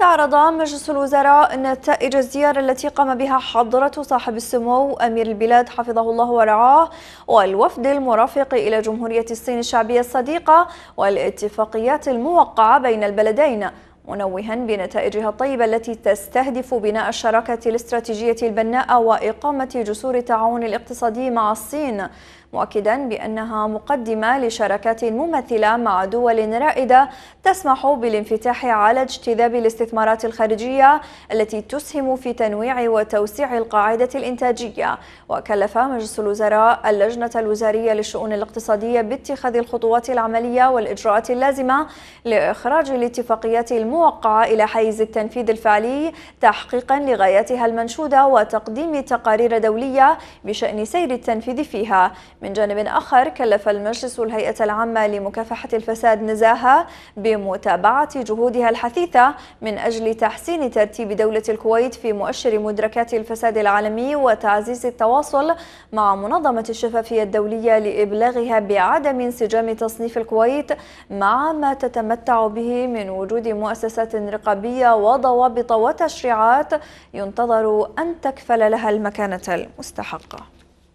استعرض مجلس الوزراء نتائج الزيارة التي قام بها حضرة صاحب السمو أمير البلاد حفظه الله ورعاه والوفد المرافق إلى جمهورية الصين الشعبية الصديقة والاتفاقيات الموقعة بين البلدين منوها بنتائجها الطيبة التي تستهدف بناء الشراكة الاستراتيجية البناءة وإقامة جسور التعاون الاقتصادي مع الصين مؤكدا بأنها مقدمة لشراكات ممثلة مع دول رائدة تسمح بالانفتاح على اجتذاب الاستثمارات الخارجية التي تسهم في تنويع وتوسيع القاعدة الإنتاجية وكلف مجلس الوزراء اللجنة الوزارية للشؤون الاقتصادية باتخاذ الخطوات العملية والإجراءات اللازمة لإخراج الاتفاقيات الموقعة إلى حيز التنفيذ الفعلي تحقيقا لغاياتها المنشودة وتقديم تقارير دولية بشأن سير التنفيذ فيها من جانب آخر كلف المجلس الهيئة العامة لمكافحة الفساد نزاهة بمتابعة جهودها الحثيثة من أجل تحسين ترتيب دولة الكويت في مؤشر مدركات الفساد العالمي وتعزيز التواصل مع منظمة الشفافية الدولية لإبلاغها بعدم انسجام تصنيف الكويت مع ما تتمتع به من وجود مؤسسات رقابية وضوابط وتشريعات ينتظر أن تكفل لها المكانة المستحقة